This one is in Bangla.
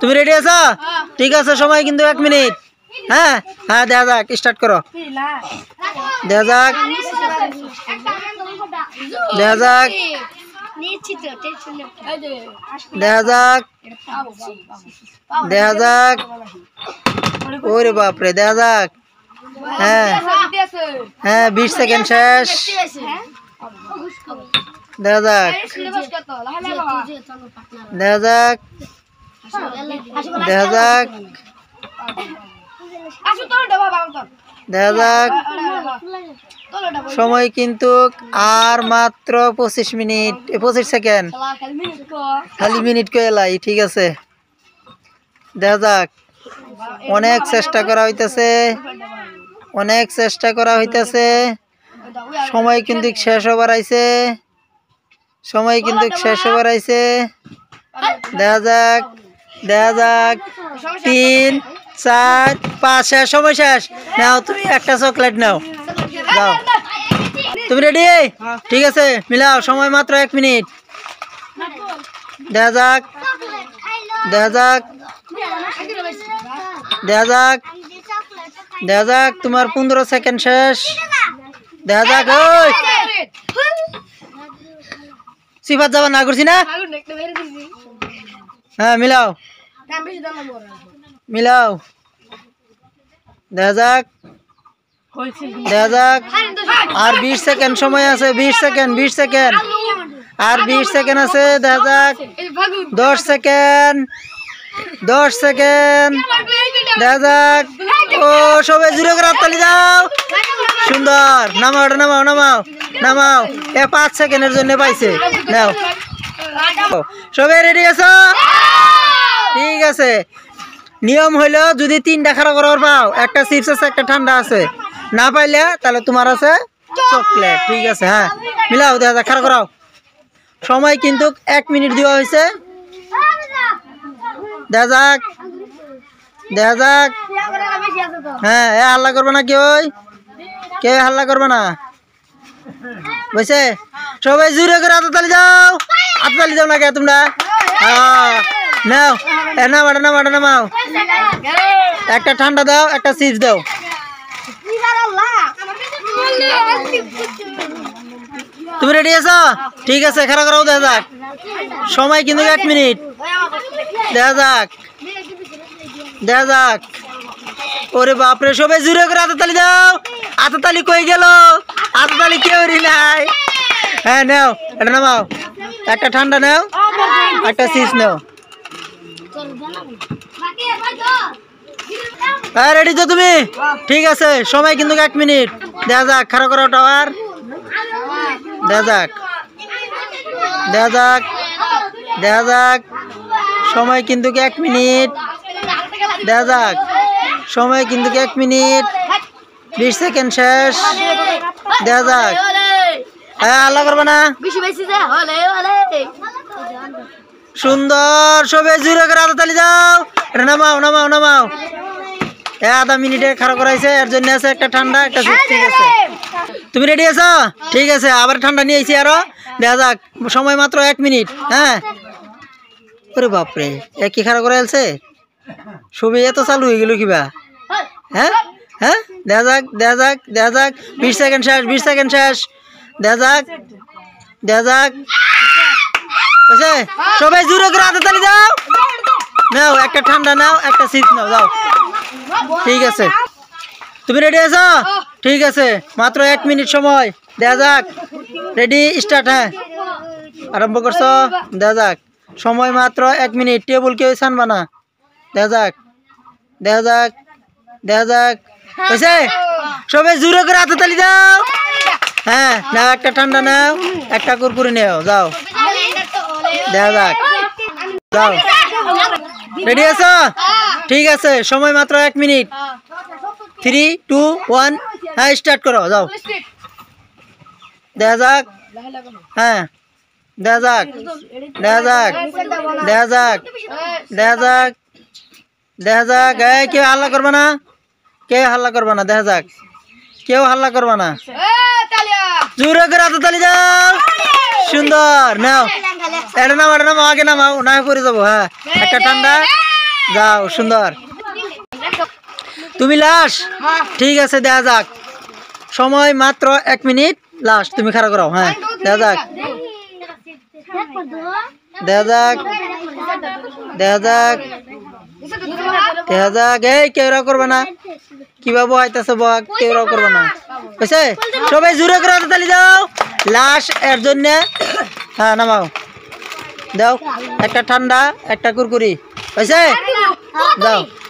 তুমি রেডি আছো ঠিক আছে সময় কিন্তু এক মিনিট হ্যাঁ হ্যাঁ দেখা যাক স্টার্ট করো দেখা যাক দেখা যাক দেখা যাক দেখা যাক ওরে বাপরে দেখা যাক হ্যাঁ হ্যাঁ বিশ সেকেন্ড শেষ দেখা যাক দেখা যাক দেখা যাক দেখা যাক সময় কিন্তু আর মাত্র পঁচিশ মিনিট পঁচিশ সেকেন্ড খালি মিনিট এলাই ঠিক আছে দেখা যাক অনেক চেষ্টা করা হইতেছে অনেক চেষ্টা করা হইতেছে সময় কিন্তু শেষ হবার আইছে সময় কিন্তু শেষ হবার আইছে দেখা যাক দেখা যাক তিন চার পাঁচ শেষ সময় শেষ নাও তুমি একটা চকলেট নাও দাও তুমি রেডি ঠিক আছে মিলাও সময় মাত্র এক মিনিট দেখা যাক দেখা যাক দেখা যাক দেখা যাক তোমার পনেরো সেকেন্ড শেষ দেখা যাক ওই সিফাত যাবা না করছি না হ্যাঁ মিলাও মিলাও দেখা যাক দেখা যাক আর বিশ সেকেন্ড সময় আছে বিশ সেকেন্ড বিশ সেকেন্ড আর বিশ সেকেন্ড আছে দেখা যাক দশ সেকেন্ড দশ সেকেন্ড দেখা যাক ও সবাই জুড়ে করে হাততালি যাও সুন্দর নামাও নামাও নামাও নামাও এ পাঁচ সেকেন্ডের জন্য পাইছে নাও সবাই রেডি আছো ঠিক আছে নিয়ম হইলো যদি তিনটা খারাপ করার পাও একটা চিপস আছে একটা ঠান্ডা আছে না পাইলে তাহলে তোমার আছে চকলেট ঠিক আছে হ্যাঁ মিলাও দেখা যাক খারাপ করাও সময় কিন্তু এক মিনিট দেওয়া হয়েছে দেখা যাক দেখা যাক হ্যাঁ এ হাল্লা করবে না কেউ কে হাল্লা করবে না বুঝছে সবাই জুড়ে করে হাততালি যাও হাততালি যাও না কে তোমরা হ্যাঁ নাও না মাটা না নামাও একটা ঠান্ডা দাও একটা চিপস দাও তুমি রেডি আছো ঠিক আছে খেলা করাও দেখা যাক সময় কিন্তু এক মিনিট দেখা যাক দেখা যাক ওরে বাপরে সবাই জুড়ে করে আততালি দাও আততালি কই গেল আততালি কেউ নাই হ্যাঁ নাও এটা নামাও একটা ঠান্ডা নাও একটা সিস নাও হ্যাঁ রেডি তো তুমি ঠিক আছে সময় কিন্তু এক মিনিট দেখা যাক খারো করো টাওয়ার দেখা যাক দেখা যাক দেখা যাক সময় কিন্তু এক মিনিট দেখা যাক সময় কিন্তু এক মিনিট বিশ সেকেন্ড শেষ দেখা যাক হ্যাঁ আল্লাহ করবো না সুন্দর সবে জুড়ে করে আদা তালি যাও এটা নামাও নামাও নামাও এ আধা মিনিটে খারাপ করাইছে এর জন্য আছে একটা ঠান্ডা একটা ঠিক আছে তুমি রেডি আছো ঠিক আছে আবার ঠান্ডা নিয়ে আরো দেখা যাক সময় মাত্র এক মিনিট হ্যাঁ ওরে বাপরে এক কি খাড়া করে আছে সবই এত চালু হয়ে গেল কিবা হ্যাঁ হ্যাঁ দেখা যাক দেখা যাক দেখা যাক বিশ সেকেন্ড শেষ বিশ সেকেন্ড শেষ দেখা যাক দেখা যাক বুঝছে সবাই জোরে করে হাতে তালি দাও নাও একটা ঠান্ডা নাও একটা শীত নাও দাও ঠিক আছে তুমি রেডি আছো ঠিক আছে মাত্র এক মিনিট সময় দেয়া যাক রেডি স্টার্ট হ্যাঁ আরম্ভ করছো দেয়া যাক সময় মাত্র এক মিনিট টেবুল কেউ ছানবা না দেয়া যাক দেয়া যাক দেয়া যাক বুঝছে সবাই জোরে করে হাতে তালি দাও হ্যাঁ নাও একটা ঠান্ডা নাও একটা কুরকুরি নেও যাও রেডি আছো ঠিক আছে সময় মাত্র এক মিনিট থ্রি টু ওয়ান হ্যাঁ স্টার্ট করো যাও দেখা যাক হ্যাঁ দেখা যাক দেখা যাক দেখা যাক দেখা যাক দেখা যাক এ কেউ হাল্লা করবে না কেউ হাল্লা করবে না দেখা যাক কেউ হাল্লা করবে না জোরে করে তালি যাও সুন্দর নাও এটা নাম এটা নাম আগে পড়ে যাবো হ্যাঁ একটা ঠান্ডা যাও সুন্দর তুমি লাশ হ্যাঁ। ঠিক আছে যাক সময় মাত্র এক মিনিট লাস্ট তুমি খারাপ করাও হ্যাঁ যাক না না বুঝছে সবাই জোরে করে তালি যাও লাশ এর জন্যে হ্যাঁ নামাও দাও একটা ঠান্ডা একটা কুরকুরি হয়েছে দাও